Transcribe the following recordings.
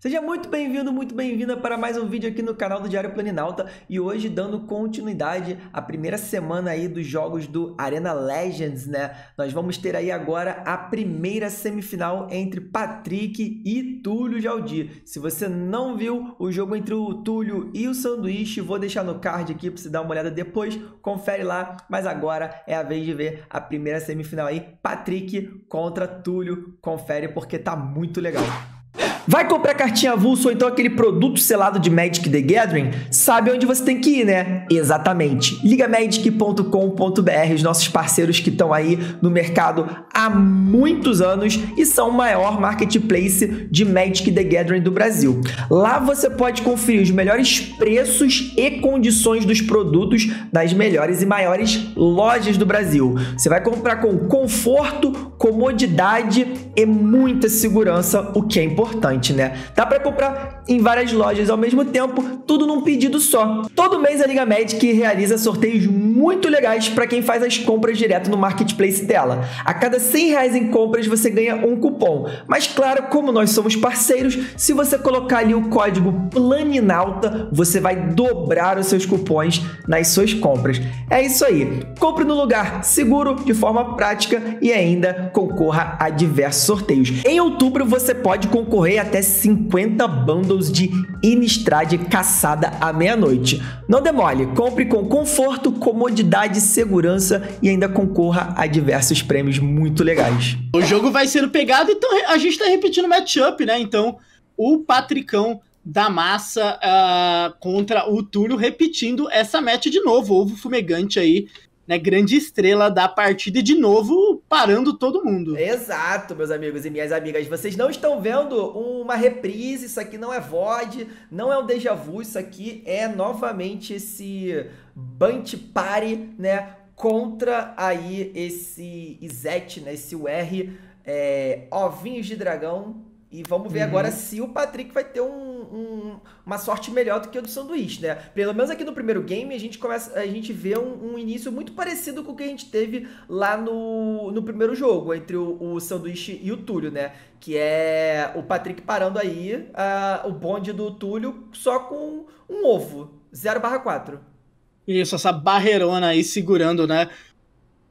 Seja muito bem-vindo, muito bem-vinda para mais um vídeo aqui no canal do Diário Planinalta e hoje dando continuidade à primeira semana aí dos jogos do Arena Legends, né? Nós vamos ter aí agora a primeira semifinal entre Patrick e Túlio Jaldir. Se você não viu o jogo entre o Túlio e o Sanduíche, vou deixar no card aqui para você dar uma olhada depois, confere lá, mas agora é a vez de ver a primeira semifinal aí, Patrick contra Túlio, confere porque tá muito legal. Vai comprar cartinha avulso ou então aquele produto selado de Magic the Gathering? Sabe onde você tem que ir, né? Exatamente. Ligamagic.com.br, os nossos parceiros que estão aí no mercado há muitos anos e são o maior marketplace de Magic the Gathering do Brasil. Lá você pode conferir os melhores preços e condições dos produtos das melhores e maiores lojas do Brasil. Você vai comprar com conforto, comodidade e muita segurança, o que é importante né? Dá para comprar em várias lojas ao mesmo tempo, tudo num pedido só. Todo mês a Liga Magic realiza sorteios muito legais para quem faz as compras direto no marketplace dela. A cada 100 reais em compras você ganha um cupom. Mas claro, como nós somos parceiros, se você colocar ali o código PLANINALTA, você vai dobrar os seus cupons nas suas compras. É isso aí. Compre no lugar seguro, de forma prática e ainda concorra a diversos sorteios. Em outubro você pode concorrer a até 50 bundles de Innistrad caçada à meia-noite. Não demole, compre com conforto, comodidade, segurança e ainda concorra a diversos prêmios muito legais. O jogo vai sendo pegado, então a gente está repetindo matchup, né? Então o Patricão da massa uh, contra o Túlio, repetindo essa match de novo. Ovo fumegante aí né, grande estrela da partida e de novo parando todo mundo. Exato, meus amigos e minhas amigas. Vocês não estão vendo uma reprise, isso aqui não é VOD, não é um déjà vu, isso aqui é novamente esse Bunch Party, né? Contra aí esse Izete, né? Esse UR é, Ovinhos de Dragão e vamos ver uhum. agora se o Patrick vai ter um, um, uma sorte melhor do que o do sanduíche, né? Pelo menos aqui no primeiro game a gente começa, a gente vê um, um início muito parecido com o que a gente teve lá no, no primeiro jogo, entre o, o sanduíche e o Túlio, né? Que é o Patrick parando aí o bonde do Túlio só com um ovo, 0 barra 4. Isso, essa barreirona aí segurando, né?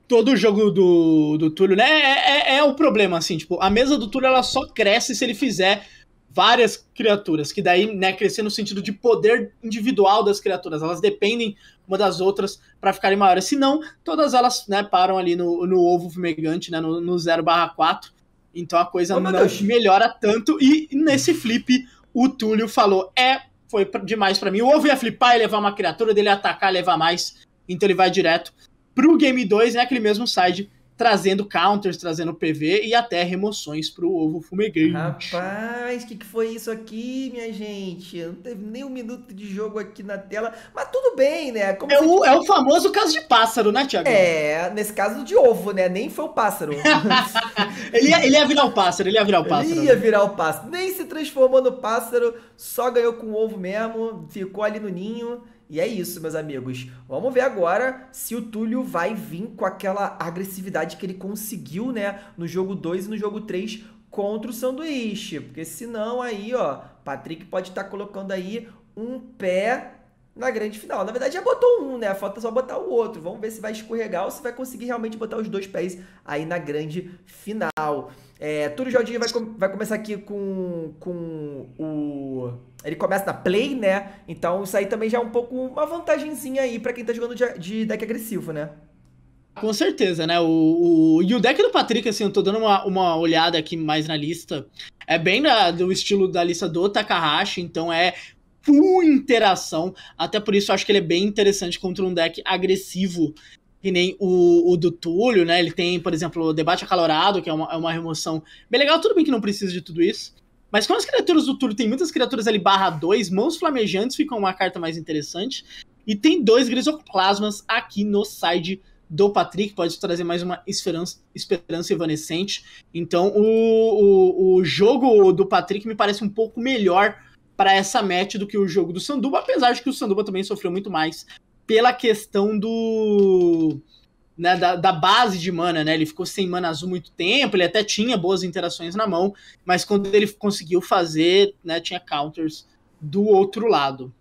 todo jogo do, do Túlio, né? É, é, é, o problema, assim, tipo, a mesa do Túlio ela só cresce se ele fizer várias criaturas, que daí, né, crescer no sentido de poder individual das criaturas, elas dependem uma das outras para ficarem maiores, senão todas elas, né, param ali no, no ovo fumegante, né, no, no 0/4. Então a coisa oh, não Deus. melhora tanto e nesse flip o Túlio falou: "É, foi demais para mim. O ovo ia flipar e levar uma criatura, dele ia atacar, levar mais. Então ele vai direto pro Game 2 é aquele mesmo side trazendo counters, trazendo PV e até remoções pro ovo fumegante. Rapaz, o que, que foi isso aqui, minha gente? Não teve nem um minuto de jogo aqui na tela, mas tudo bem, né? Como é, o, é o famoso caso de pássaro, né, Thiago? É, nesse caso de ovo, né? Nem foi o pássaro. ele, ia, ele ia virar o pássaro, ele ia virar o pássaro. Ele né? ia virar o pássaro. Nem se transformou no pássaro, só ganhou com o ovo mesmo, ficou ali no ninho. E é isso, meus amigos. Vamos ver agora se o Túlio vai vir com aquela agressividade que ele conseguiu, né, no jogo 2 e no jogo 3 contra o sanduíche. Porque senão aí, ó, Patrick pode estar tá colocando aí um pé na grande final. Na verdade, já botou um, né? Falta só botar o outro. Vamos ver se vai escorregar ou se vai conseguir realmente botar os dois pés aí na grande final. É, Túlio vai, com, vai começar aqui com, com o. Ele começa na play, né? Então isso aí também já é um pouco uma vantagenzinha aí para quem tá jogando de, de, deck agressivo, né? Com certeza, né? O, o, e o deck do Patrick, assim, eu tô dando uma, uma olhada aqui mais na lista. É bem do estilo da lista do Takahashi, então é full interação. Até por isso eu acho que ele é bem interessante contra um deck agressivo que nem o, o do Túlio, né? Ele tem, por exemplo, o debate acalorado, que é uma, é uma remoção bem legal, tudo bem que não precisa de tudo isso. Mas como as criaturas do Túlio tem muitas criaturas ali barra 2, mãos flamejantes ficam uma carta mais interessante. E tem dois Grisoplasmas aqui no side do Patrick, pode trazer mais uma esperança, esperança evanescente. Então o, o, o jogo do Patrick me parece um pouco melhor para essa match do que o jogo do Sanduba, apesar de que o Sanduba também sofreu muito mais pela questão do. Né, da, da, base de mana, né? Ele ficou sem mana azul muito tempo, ele até tinha boas interações na mão, mas quando ele conseguiu fazer, né, tinha counters do outro lado.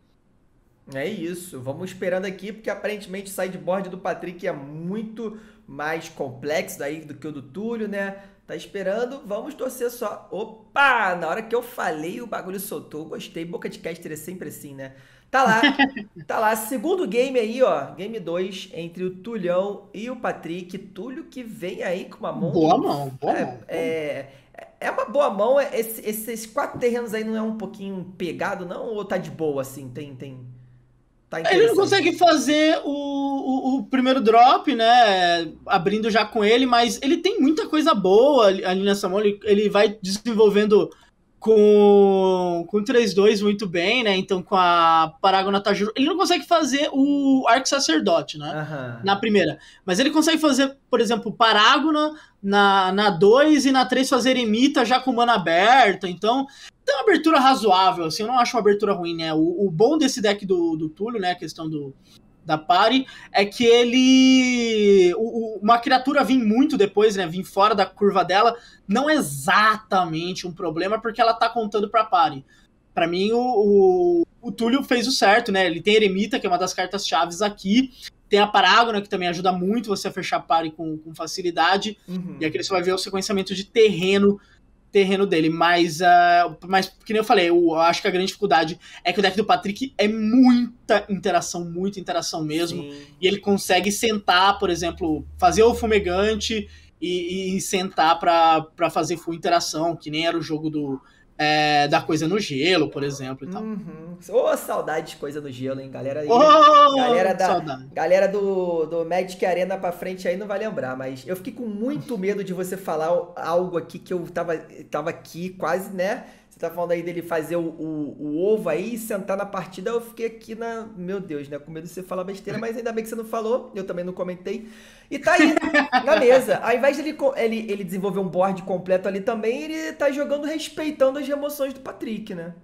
É isso, vamos esperando aqui, porque aparentemente o sideboard do Patrick é muito mais complexo daí do que o do Túlio, né? Tá esperando, vamos torcer só. Opa! Na hora que eu falei, o bagulho soltou. Gostei, boca de caster é sempre assim, né? Tá lá, tá lá. Segundo game aí, ó. Game 2 entre o Tulhão e o Patrick. Túlio que vem aí com uma mão. Boa mão, boa é, mão. É, é uma boa mão. Esse, esses quatro terrenos aí não é um pouquinho pegado, não? Ou tá de boa, assim? Tem. tem... Tá ele não consegue fazer o, o, o, primeiro drop, né? Abrindo já com ele, mas ele tem muita coisa boa ali nessa mão. Ele, ele vai desenvolvendo com, com 3-2 muito bem, né? Então com a Paragona Tajuru. Ele não consegue fazer o Arco Sacerdote, né? Uhum. Na primeira. Mas ele consegue fazer, por exemplo, Paragona na, na 2 e na 3 fazer Imita já com mana aberta. Então tem é uma abertura razoável, assim. Eu não acho uma abertura ruim, né? O, o bom desse deck do, do Túlio, né? A questão do, da Pari é que ele. O, o, uma criatura vir muito depois, né? Vim fora da curva dela, não é exatamente um problema, porque ela tá contando pra Pari. Para mim, o, o, o, Túlio fez o certo, né? Ele tem Eremita, que é uma das cartas chaves aqui. Tem a Parágona, que também ajuda muito você a fechar pare com, com facilidade. Uhum. E aqui você vai ver o sequenciamento de terreno terreno dele. Mas, uh, mas que nem eu falei, eu acho que a grande dificuldade é que o deck do Patrick é muita interação, muita interação mesmo. Sim. E ele consegue sentar, por exemplo, fazer o fumegante e, e sentar para fazer full interação, que nem era o jogo do é, da coisa no gelo, por exemplo, e tal. Uhum. Oh, saudade de coisa no gelo, hein, galera. oh, galera da saudade. galera do, do Magic Arena para frente aí não vai lembrar, mas eu fiquei com muito medo de você falar algo aqui que eu tava tava aqui quase, né? Você tá falando aí dele fazer o, o, o, ovo aí e sentar na partida, eu fiquei aqui na. Meu Deus, né? Com medo de você falar besteira, mas ainda bem que você não falou, eu também não comentei. E tá aí na mesa. Ao invés dele ele, ele desenvolver um board completo ali também, ele tá jogando respeitando as emoções do Patrick, né?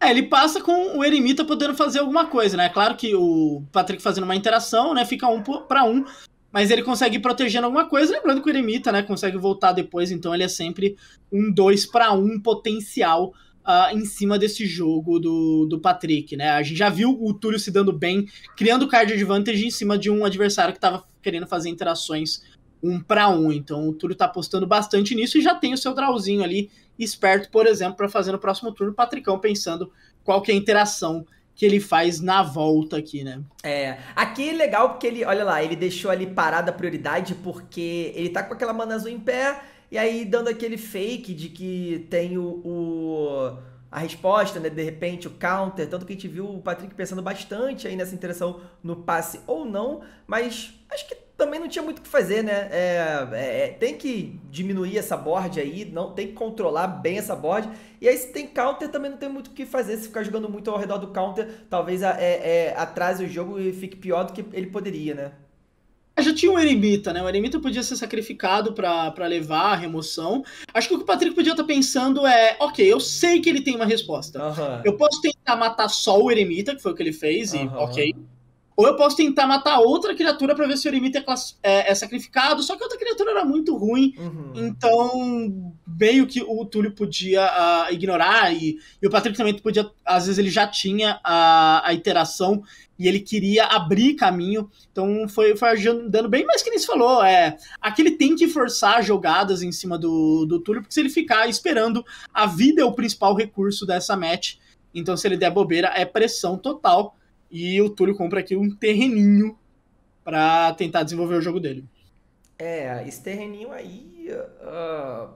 É, ele passa com o Eremita podendo fazer alguma coisa, né? Claro que o Patrick fazendo uma interação, né? Fica um para um, mas ele consegue ir protegendo alguma coisa, lembrando que o Eremita, né, consegue voltar depois, então ele é sempre um 2 para 1 potencial uh, em cima desse jogo do, do Patrick, né? A gente já viu o Túlio se dando bem, criando card advantage em cima de um adversário que estava querendo fazer interações um para um. Então o Túlio está apostando bastante nisso e já tem o seu drawzinho ali esperto, por exemplo, para fazer no próximo turno, o Patricão pensando qual que é a interação que ele faz na volta aqui, né? É. Aqui é legal porque ele, olha lá, ele deixou ali parada a prioridade porque ele tá com aquela mana azul em pé e aí dando aquele fake de que tem o, o a resposta, né? De repente o counter, tanto que a gente viu o Patrick pensando bastante aí nessa interação no passe ou não, mas acho que também não tinha muito o que fazer, né? É, é, é, tem que diminuir essa board aí, não tem que controlar bem essa board. E aí, se tem counter, também não tem muito o que fazer. Se ficar jogando muito ao redor do counter, talvez é, é atrase o jogo e fique pior do que ele poderia, né? Ah, já tinha um Eremita, né? O Eremita podia ser sacrificado para levar a remoção. Acho que o que o Patrick podia estar pensando é: ok, eu sei que ele tem uma resposta. Uhum. Eu posso tentar matar só o Eremita, que foi o que ele fez, uhum. e ok, ou eu posso tentar matar outra criatura para ver se o eremita é, é, é, sacrificado, só que a outra criatura era muito ruim, uhum. então meio que o Túlio podia uh, ignorar e, e, o Patrick também podia, às vezes ele já tinha a, a iteração e ele queria abrir caminho, então foi, foi agendando bem, mas que nem se falou, é, aqui ele tem que forçar jogadas em cima do, do Túlio, porque se ele ficar esperando, a vida é o principal recurso dessa match, então se ele der bobeira é pressão total, e o Túlio compra aqui um terreninho para tentar desenvolver o jogo dele. É, esse terreninho aí. Uh,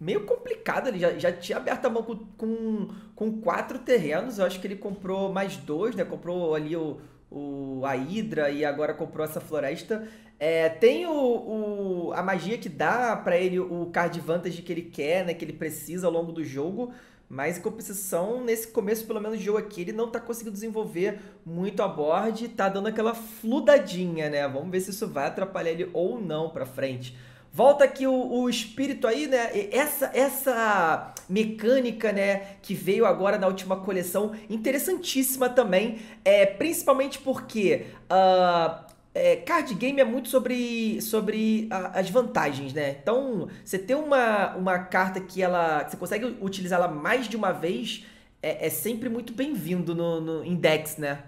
meio complicado, ele já, já tinha aberto a mão com, com, com, quatro terrenos. Eu acho que ele comprou mais dois, né? Comprou ali o, o a Hidra e agora comprou essa floresta. É, tem o, o, a magia que dá para ele o card vantage que ele quer, né? Que ele precisa ao longo do jogo. Mas em compensação, nesse começo, pelo menos, de jogo aqui, ele não está conseguindo desenvolver muito a board, está dando aquela fludadinha, né? Vamos ver se isso vai atrapalhar ele ou não para frente. Volta aqui o, o, espírito aí, né? Essa, essa mecânica, né, que veio agora na última coleção, interessantíssima também, é, principalmente porque uh, é, card game é muito sobre, sobre a, as vantagens, né? Então, você ter uma, uma carta que ela. Que você consegue utilizá-la mais de uma vez é, é sempre muito bem-vindo no, no index, né?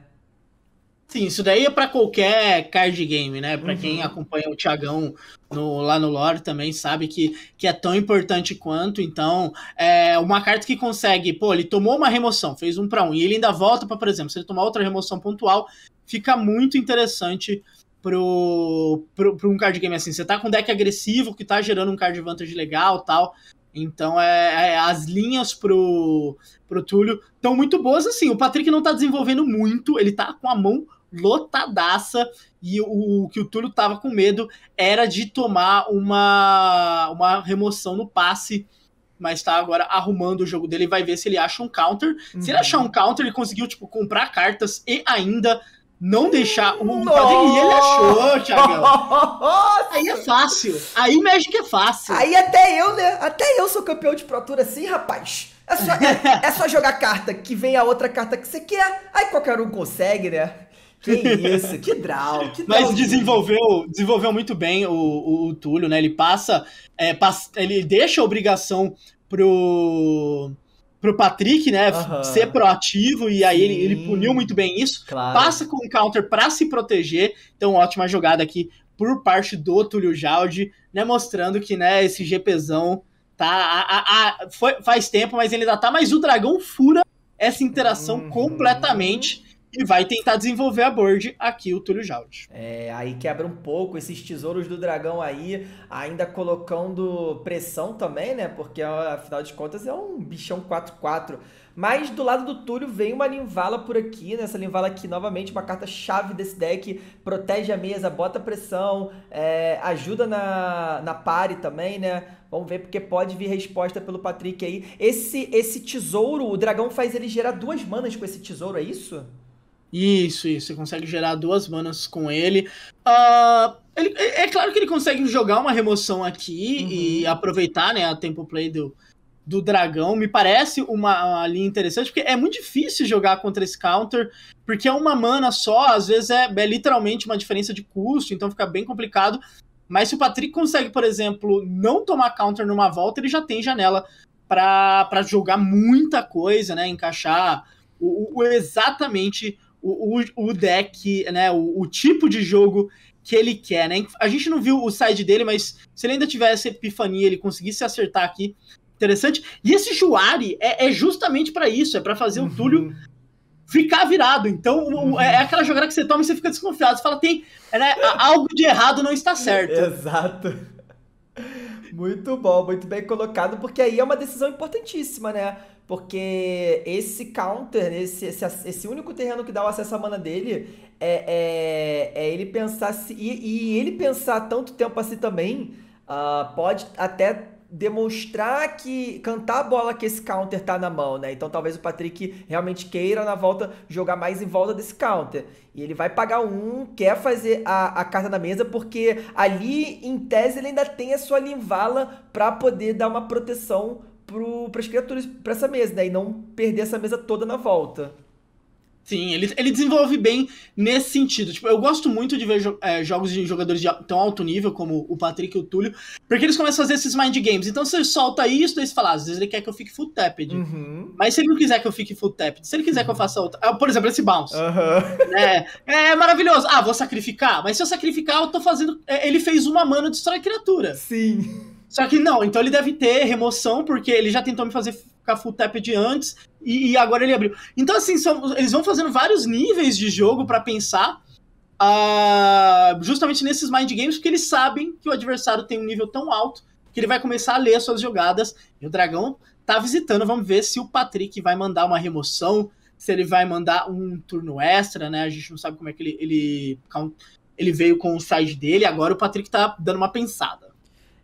Sim, isso daí é para qualquer card game, né? Para uhum. quem acompanha o Tiagão no, lá no lore também sabe que, que é tão importante quanto. Então, é uma carta que consegue, pô, ele tomou uma remoção, fez um para um, e ele ainda volta para, por exemplo, se ele tomar outra remoção pontual, fica muito interessante pro, pro, pro um card game assim. Você tá com um deck agressivo que tá gerando um card advantage legal tal. Então, é, é, as linhas pro, pro Túlio estão muito boas, assim. O Patrick não tá desenvolvendo muito, ele tá com a mão lotadaça. E o, o, que o Túlio tava com medo era de tomar uma, uma remoção no passe. Mas tá agora arrumando o jogo dele. Vai ver se ele acha um counter. Uhum. Se ele uhum. achar um counter, ele conseguiu, tipo, comprar cartas e ainda não deixar o E ele achou, Thiago. Aí é fácil. Aí Magic é fácil. Aí até eu, né? Até eu sou campeão de Pro assim, rapaz. É só, é, é só jogar carta que vem a outra carta que você quer. Aí qualquer um consegue, né? Que isso, que draw, que draw. Mas desenvolveu, desenvolveu muito bem o, o, o Túlio, né? Ele passa, é, passa, Ele deixa a obrigação pro pro Patrick, né, uhum. ser proativo, e aí ele, ele, puniu muito bem isso. Claro. Passa com o counter para se proteger. Então, ótima jogada aqui por parte do Túlio Jaldi, né, mostrando que, né, esse GPzão tá... A, a, a, foi, faz tempo, mas ele ainda tá, mas o dragão fura essa interação uhum. completamente e vai tentar desenvolver a board aqui o Túlio Jaud. É, aí quebra um pouco esses tesouros do dragão aí, ainda colocando pressão também, né? Porque afinal de contas é um bichão 4-4. Mas do lado do Túlio vem uma Limvala por aqui, né? Essa Limvala aqui, novamente, uma carta chave desse deck. Protege a mesa, bota pressão, é, ajuda na, na pare também, né? Vamos ver, porque pode vir resposta pelo Patrick aí. Esse, esse tesouro, o dragão faz ele gerar duas manas com esse tesouro, é isso? Isso, isso. Você consegue gerar duas manas com ele. Uh, ele é, é, claro que ele consegue jogar uma remoção aqui uhum. e aproveitar né, a tempo play do, do dragão. Me parece uma, linha interessante, porque é muito difícil jogar contra esse counter, porque é uma mana só, às vezes é, é literalmente uma diferença de custo, então fica bem complicado. Mas se o Patrick consegue, por exemplo, não tomar counter numa volta, ele já tem janela para jogar muita coisa, né? Encaixar o, o exatamente o, o, o deck, né? O, o, tipo de jogo que ele quer, né? A gente não viu o side dele, mas se ele ainda tivesse epifania, ele conseguisse acertar aqui. Interessante. E esse Juari é, é justamente para isso, é para fazer uhum. o Túlio ficar virado. Então, é, é uhum. é aquela jogada que você toma e você fica desconfiado. Você fala, tem. Né, algo de errado não está certo. Exato. Muito bom, muito bem colocado, porque aí é uma decisão importantíssima, né? Porque esse counter, né, esse, esse, esse único terreno que dá o acesso à mana dele, é, é, é ele pensar se. E, e, ele pensar tanto tempo assim também, uh, pode até demonstrar que cantar a bola que esse counter tá na mão, né? Então talvez o Patrick realmente queira na volta jogar mais em volta desse counter. E ele vai pagar um, quer fazer a, a carta na mesa, porque ali, em tese, ele ainda tem a sua limvala para poder dar uma proteção para as criaturas, para essa mesa, né? E não perder essa mesa toda na volta. Sim, ele, ele desenvolve bem nesse sentido. Tipo, eu gosto muito de ver jo é, jogos de jogadores de tão alto nível como o Patrick e o Túlio, porque eles começam a fazer esses mind games. Então você solta isso, daí você fala, ah, às vezes ele quer que eu fique full tapped. Uhum. Mas se ele não quiser que eu fique full tapped, se ele quiser uhum. que eu faça outra. Ah, por exemplo, esse bounce. Uhum. É, é maravilhoso. Ah, vou sacrificar. Mas se eu sacrificar, eu tô fazendo. É, ele fez uma mana de destrói criatura. Sim. Só que não, então ele deve ter remoção, porque ele já tentou me fazer Cafu Tap de antes e, e, agora ele abriu. Então, assim, são, eles vão fazendo vários níveis de jogo para pensar uh, justamente nesses mind games, porque eles sabem que o adversário tem um nível tão alto que ele vai começar a ler as suas jogadas e o dragão tá visitando. Vamos ver se o Patrick vai mandar uma remoção, se ele vai mandar um turno extra, né? A gente não sabe como é que ele, ele, ele veio com o side dele. Agora o Patrick tá dando uma pensada.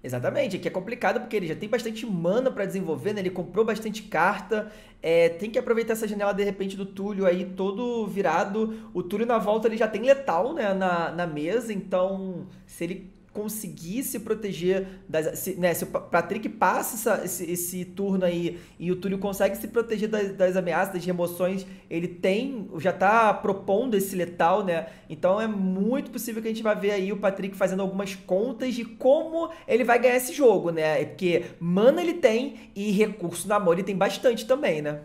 Exatamente, que é complicado porque ele já tem bastante mana para desenvolver, né? Ele comprou bastante carta, é, tem que aproveitar essa janela de repente do Túlio aí todo virado. O Túlio na volta ele já tem letal, né, na, na mesa, então se ele conseguir se proteger. Das, se, né, se o Patrick passa essa, esse, esse, turno aí e o Túlio consegue se proteger das, das ameaças, das remoções, ele tem, já está propondo esse letal, né? Então é muito possível que a gente vai ver aí o Patrick fazendo algumas contas de como ele vai ganhar esse jogo, né? É porque mana ele tem e recurso na mão ele tem bastante também, né?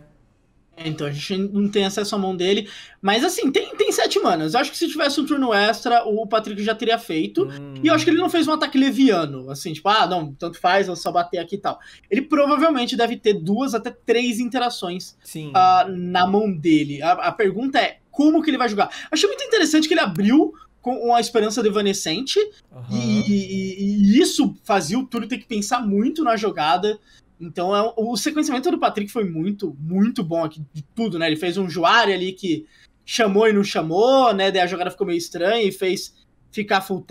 É, então a gente não tem acesso à mão dele. Mas assim, tem, tem sete manas. Eu acho que se tivesse um turno extra, o Patrick já teria feito. Hum. E eu acho que ele não fez um ataque leviano. Assim, tipo, ah, não, tanto faz, eu só bater aqui e tal. Ele provavelmente deve ter duas até três interações uh, na mão dele. A, a pergunta é como que ele vai jogar. Achei muito interessante que ele abriu com a esperança devanescente. Uhum. E, e, e, isso fazia o Túlio ter que pensar muito na jogada. Então é, o sequenciamento do Patrick foi muito, muito bom aqui de tudo, né? Ele fez um Juari ali que chamou e não chamou, né? Daí a jogada ficou meio estranha e fez ficar full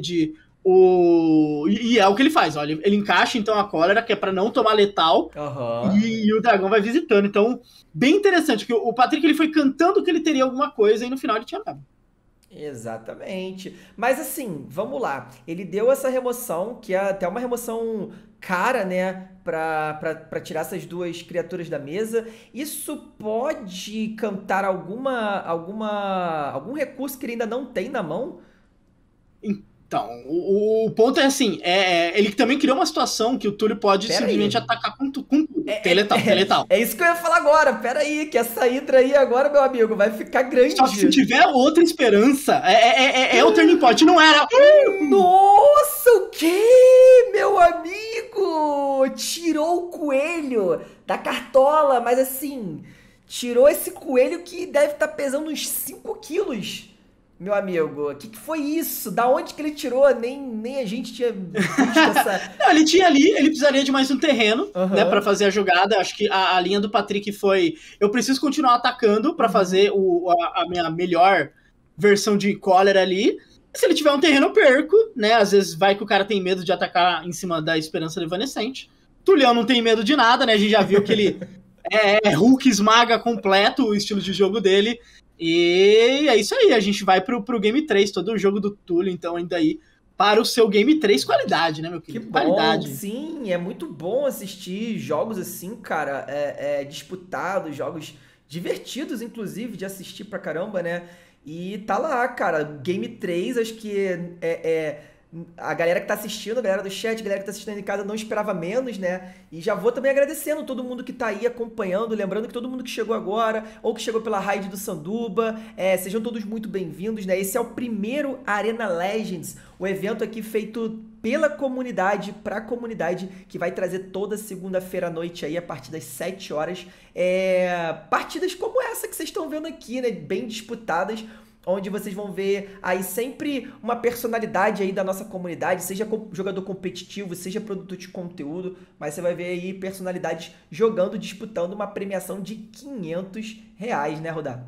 de O... E é o que ele faz, ó. Ele, ele encaixa então a cólera, que é para não tomar letal, uhum. e, e, o dragão vai visitando. Então, bem interessante, que o Patrick ele foi cantando que ele teria alguma coisa e no final ele tinha nada. Exatamente. Mas assim, vamos lá. Ele deu essa remoção, que é até uma remoção cara, né? Para tirar essas duas criaturas da mesa. Isso pode cantar alguma, alguma algum recurso que ele ainda não tem na mão? Então, o, o ponto é assim: é, é, ele também criou uma situação que o Túlio pode Pera simplesmente aí. atacar com, com é, teletal, é, teletal. É, é isso que eu ia falar agora. Pera aí, que essa hidra aí agora, meu amigo, vai ficar grande. Só que se tiver outra esperança, é, é, é, o turning point, não era. Nossa, o que, meu amigo? Tirou o coelho da cartola, mas assim, tirou esse coelho que deve estar tá pesando uns 5 quilos. Meu amigo, o que, que, foi isso? Da onde que ele tirou? Nem, nem a gente tinha visto essa. Não, ele tinha ali, ele precisaria de mais um terreno, uhum. né, para fazer a jogada. Acho que a, a, linha do Patrick foi: eu preciso continuar atacando para uhum. fazer o, a, a, minha melhor versão de cólera ali. Se ele tiver um terreno, eu perco, né? Às vezes vai que o cara tem medo de atacar em cima da esperança evanescente. Tulião não tem medo de nada, né? A gente já viu que ele é, é Hulk esmaga completo o estilo de jogo dele. E é isso aí, a gente vai pro, pro Game 3, todo o jogo do Túlio, então ainda aí para o seu Game 3 qualidade, né, meu querido? Que bom, qualidade. Sim, é muito bom assistir jogos assim, cara, é, é, disputados, jogos divertidos, inclusive, de assistir pra caramba, né? E tá lá, cara, Game 3, acho que é, é a galera que está assistindo, a galera do chat, a galera que está assistindo em casa não esperava menos, né? E já vou também agradecendo todo mundo que está aí acompanhando, lembrando que todo mundo que chegou agora ou que chegou pela raid do Sanduba, é, sejam todos muito bem-vindos, né? Esse é o primeiro Arena Legends, o evento aqui feito pela comunidade, para a comunidade, que vai trazer toda segunda-feira à noite aí, a partir das 7 horas, é, partidas como essa que vocês estão vendo aqui, né? Bem disputadas, onde vocês vão ver aí sempre uma personalidade aí da nossa comunidade, seja jogador competitivo, seja produto de conteúdo, mas você vai ver aí personalidades jogando, disputando uma premiação de 500 reais, né, Rodar?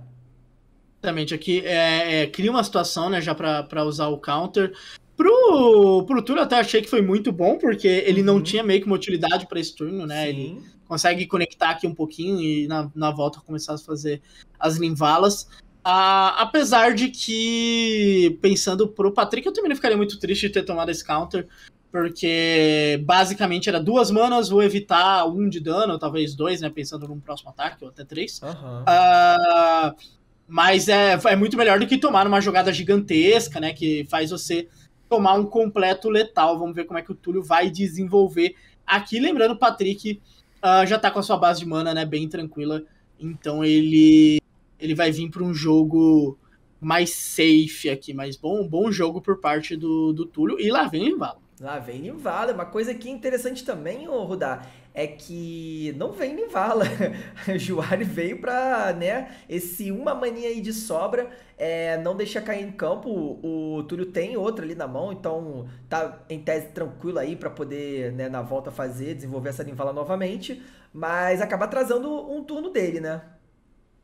Exatamente, aqui é, é, cria uma situação, né, já para usar o counter. Pro, pro turno até achei que foi muito bom, porque ele uhum. não tinha meio que uma utilidade para esse turno, né? Sim. Ele consegue conectar aqui um pouquinho e na, na volta começar a fazer as limvalas. Ah, apesar de que, pensando pro Patrick, eu também não ficaria muito triste de ter tomado esse counter, porque basicamente era duas manas, vou evitar um de dano, talvez dois, né? Pensando num próximo ataque, ou até três. Uhum. Ah, mas é, é muito melhor do que tomar uma jogada gigantesca, né? Que faz você tomar um completo letal. Vamos ver como é que o Túlio vai desenvolver aqui. Lembrando, o Patrick uh, já tá com a sua base de mana, né? Bem tranquila. Então ele ele vai vir para um jogo mais safe aqui, mais bom, um bom jogo por parte do, do Túlio e lá vem Nivaldo. Lá vem Nivala. Uma coisa que é interessante também, ô Rudá, é que não vem Nivala. Juari veio para né, esse uma mania aí de sobra, é, não deixa cair em campo. O, o Túlio tem outra ali na mão, então tá em tese tranquilo aí para poder, né, na volta fazer, desenvolver essa Nivala novamente, mas acaba atrasando um turno dele, né?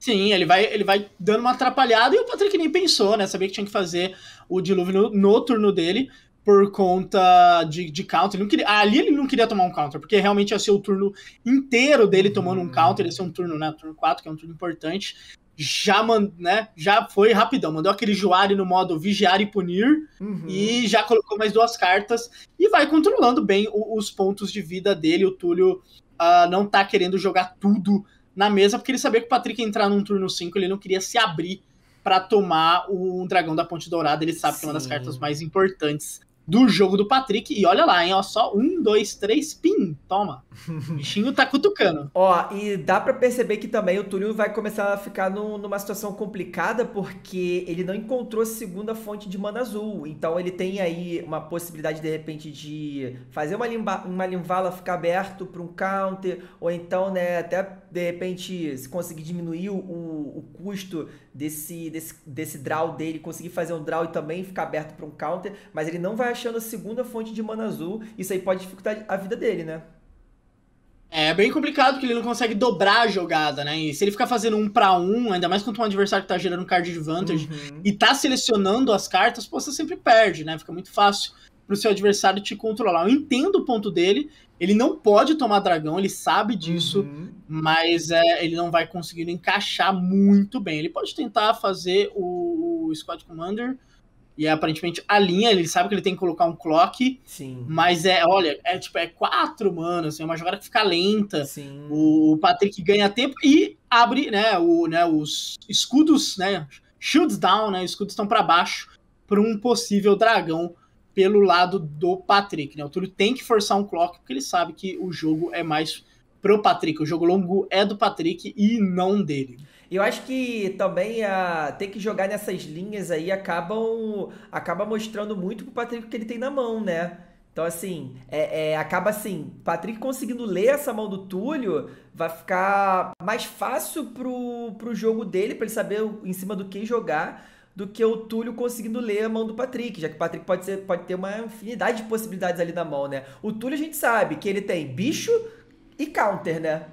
Sim, ele vai, ele vai dando uma atrapalhada e o Patrick nem pensou, né? Sabia que tinha que fazer o dilúvio no, no turno dele por conta de, de counter. Ele não queria, ali ele não queria tomar um counter, porque realmente ia ser o turno inteiro dele tomando um counter, ia ser um turno, né? Turno 4, que é um turno importante. Já, man, né, já foi rapidão, mandou aquele Juari no modo vigiar e punir, uhum. e já colocou mais duas cartas, e vai controlando bem o, os pontos de vida dele. O Túlio uh, não tá querendo jogar tudo na mesa, porque ele sabia que o Patrick ia entrar num turno 5, ele não queria se abrir para tomar o dragão da Ponte Dourada. Ele sabe Sim. que é uma das cartas mais importantes do jogo do Patrick. E olha lá, hein? Ó, só um, dois, três, pim! Toma! O bichinho tá cutucando. Ó, e dá para perceber que também o Túlio vai começar a ficar no, numa situação complicada, porque ele não encontrou segunda fonte de mana azul. Então ele tem aí uma possibilidade, de repente, de fazer uma, limba, uma limvala ficar aberto pra um counter, ou então, né, até de repente, se conseguir diminuir o, o custo desse, desse, desse draw dele, conseguir fazer um draw e também ficar aberto para um counter, mas ele não vai achando a segunda fonte de mana azul, isso aí pode dificultar a vida dele, né? É bem complicado que ele não consegue dobrar a jogada, né? E se ele ficar fazendo um para um, ainda mais contra um adversário que tá gerando card advantage uhum. e tá selecionando as cartas, pô, você sempre perde, né? Fica muito fácil para o seu adversário te controlar. Eu entendo o ponto dele, ele não pode tomar dragão, ele sabe disso, uhum. mas é, ele não vai conseguir encaixar muito bem. Ele pode tentar fazer o, o Squad Commander, e é, aparentemente a linha, ele sabe que ele tem que colocar um clock. Sim. Mas é, olha, é tipo, é quatro, mano. Assim, é uma jogada que fica lenta. Sim. O Patrick ganha tempo e abre, né, o, né, os escudos, né? Shields down, né? Escudos estão para baixo para um possível dragão pelo lado do Patrick. Né? O Túlio tem que forçar um clock, porque ele sabe que o jogo é mais pro Patrick. O jogo longo é do Patrick e não dele. Eu acho que também a ah, ter que jogar nessas linhas aí acabam acaba mostrando muito pro Patrick o que ele tem na mão, né? Então, assim, é, é, acaba assim, Patrick conseguindo ler essa mão do Túlio, vai ficar mais fácil pro, pro jogo dele, para ele saber em cima do que jogar do que o Túlio conseguindo ler a mão do Patrick, já que o Patrick pode, ser, pode ter uma infinidade de possibilidades ali na mão, né? O Túlio a gente sabe que ele tem bicho e counter, né?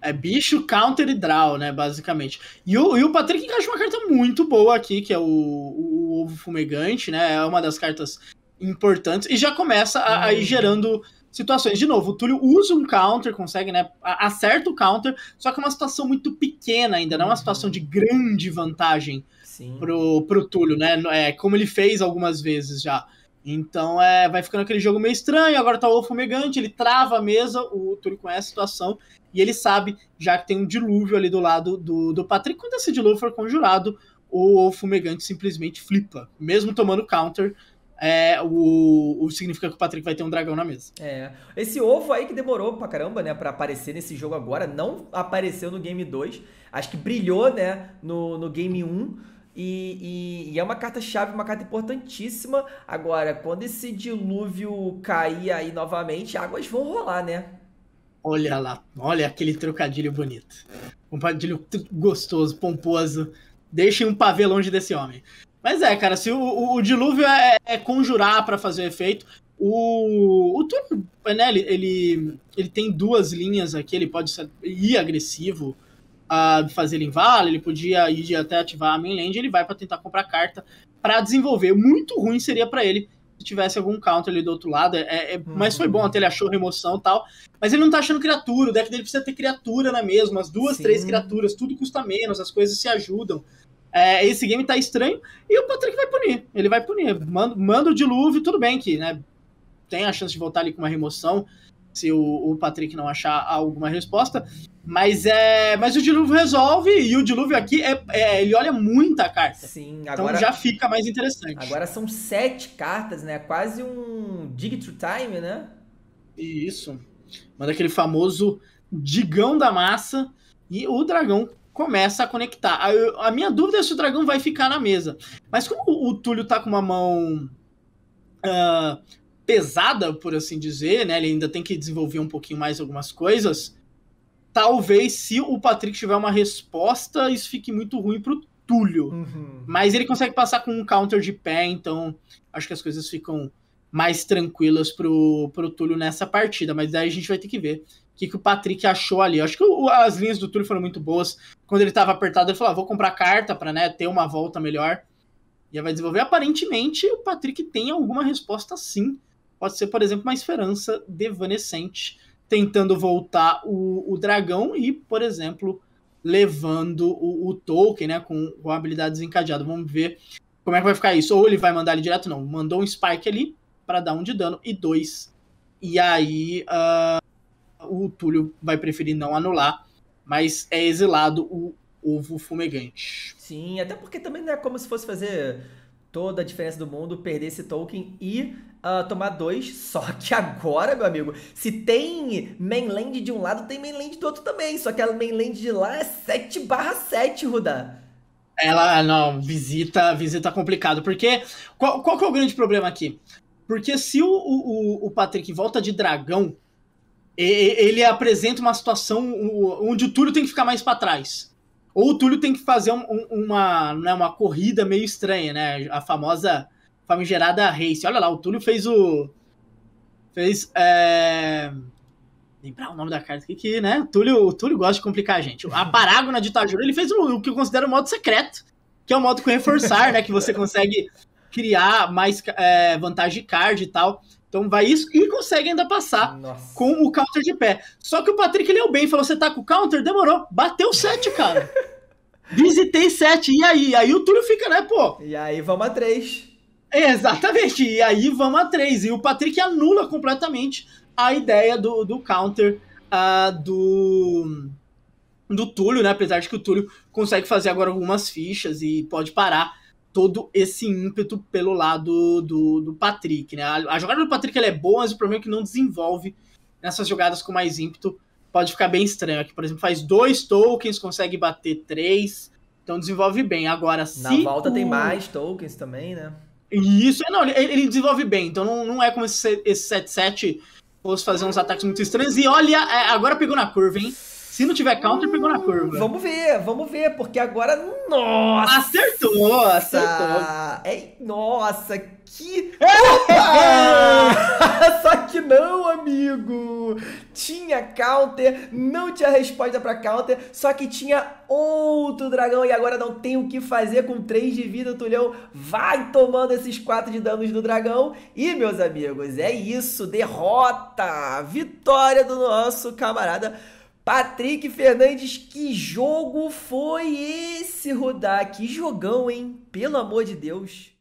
É bicho, counter e draw, né? Basicamente. E o, e o Patrick encaixa uma carta muito boa aqui, que é o, o, o ovo fumegante, né? É uma das cartas importantes. E já começa a, a ir uhum. gerando situações. De novo, o Túlio usa um counter, consegue, né? Acerta o counter, só que é uma situação muito pequena ainda, não é uma uhum. situação de grande vantagem Sim. pro, pro Túlio, né? É, como ele fez algumas vezes já. Então é, vai ficando aquele jogo meio estranho, agora tá o fumegante ele trava a mesa, o Túlio conhece a situação e ele sabe, já que tem um dilúvio ali do lado do, do Patrick, quando esse dilúvio for conjurado, o fumegante simplesmente flipa. Mesmo tomando counter, é, o, o significa que o Patrick vai ter um dragão na mesa. É. Esse ovo aí que demorou pra caramba, né, pra aparecer nesse jogo agora, não apareceu no Game 2. Acho que brilhou, né, no, no Game 1. E, e, e é uma carta-chave, uma carta importantíssima. Agora, quando esse dilúvio cair aí novamente, águas vão rolar, né? Olha lá, olha aquele trocadilho bonito. Um trocadilho gostoso, pomposo. Deixem um pavê longe desse homem. Mas é, cara, se o, o, o dilúvio é, é conjurar para fazer efeito, o, o turno, né, ele, ele, ele, tem duas linhas aqui, ele pode ir agressivo, uh, fazer ele em vale, ele podia ir até ativar a mainland, ele vai para tentar comprar carta para desenvolver. Muito ruim seria para ele se tivesse algum counter ali do outro lado, é, é uhum. mas foi bom, uhum. até ele achou remoção e tal, mas ele não tá achando criatura, o deck dele precisa ter criatura na mesma, as duas, Sim. três criaturas, tudo custa menos, as coisas se ajudam. É, esse game tá estranho e o Patrick vai punir. Ele vai punir. Manda, manda o dilúvio, tudo bem que né, tem a chance de voltar ali com uma remoção se o, o Patrick não achar alguma resposta. Mas é, mas o dilúvio resolve e o dilúvio aqui é, é ele olha muita carta. Sim, então agora, então já fica mais interessante. Agora são sete cartas, né? Quase um dig to time, né? Isso. Manda aquele famoso digão da massa e o dragão começa a conectar. A, a, minha dúvida é se o dragão vai ficar na mesa. Mas como o, o Túlio tá com uma mão uh, pesada, por assim dizer, né? Ele ainda tem que desenvolver um pouquinho mais algumas coisas. Talvez se o Patrick tiver uma resposta, isso fique muito ruim pro Túlio. Uhum. Mas ele consegue passar com um counter de pé, então acho que as coisas ficam mais tranquilas pro, pro Túlio nessa partida. Mas daí a gente vai ter que ver que, que o Patrick achou ali. Eu acho que o, as linhas do Túlio foram muito boas. Quando ele estava apertado, ele falou: ah, vou comprar carta para né, ter uma volta melhor. E vai desenvolver. Aparentemente, o Patrick tem alguma resposta sim. Pode ser, por exemplo, uma esperança devanecente, tentando voltar o, o dragão e, por exemplo, levando o, o Tolkien, né? Com, com a habilidade desencadeada. Vamos ver como é que vai ficar isso. Ou ele vai mandar ele direto, não. Mandou um spike ali para dar um de dano e dois. E aí. Uh, o Túlio vai preferir não anular, mas é exilado o ovo fumegante. Sim, até porque também não é como se fosse fazer toda a diferença do mundo perder esse token e uh, tomar dois. Só que agora, meu amigo, se tem mainland de um lado, tem mainland do outro também. Só que a mainland de lá é 7 barra 7, Ruda. Ela, não, visita, visita complicado. Porque, qual, qual que é o grande problema aqui? Porque se o, o, o Patrick volta de dragão, ele apresenta uma situação onde o Túlio tem que ficar mais para trás. Ou o Túlio tem que fazer um, uma, né, uma corrida meio estranha, né? A famosa famigerada race. Olha lá, o Túlio fez o. Fez. É... Lembrar o nome da carta aqui, que, né? O Túlio, o Túlio gosta de complicar a gente. A Parágona de Itajura, ele fez o, o que eu considero o modo secreto, que é o modo com reforçar, né? Que você consegue criar mais é, vantagem de card e tal. Então vai isso e consegue ainda passar Nossa. com o counter de pé. Só que o Patrick leu é bem, falou: você tá com o counter? Demorou. Bateu 7, cara. Visitei 7. E aí? Aí o Túlio fica, né, pô? E aí vamos a 3. Exatamente. E aí vamos a 3. E o Patrick anula completamente a ideia do, do counter uh, do do Túlio, né? Apesar de que o Túlio consegue fazer agora algumas fichas e pode parar todo esse ímpeto pelo lado do, do Patrick, né? A, a jogada do Patrick ela é boa, mas o problema é que não desenvolve nessas jogadas com mais ímpeto. Pode ficar bem estranho. Aqui, por exemplo, faz dois tokens, consegue bater três. Então desenvolve bem. Agora, se. Na volta o... tem mais tokens também, né? Isso, é, não, ele, ele desenvolve bem. Então não, não é como esse 7-7 fosse fazer uns ataques muito estranhos. E olha, é, agora pegou na curva, hein? Se não tiver counter, pegou na curva. Vamos ver, vamos ver, porque agora. Nossa! Acertou, acertou. É, nossa, que. É! Só que não, amigo! Tinha counter, não tinha resposta para counter, só que tinha outro dragão e agora não tem o que fazer com 3 de vida. O Tulhão vai tomando esses 4 de danos do dragão. E, meus amigos, é isso. Derrota! Vitória do nosso camarada. Patrick Fernandes, que jogo foi esse, rodar Que jogão, hein? Pelo amor de Deus.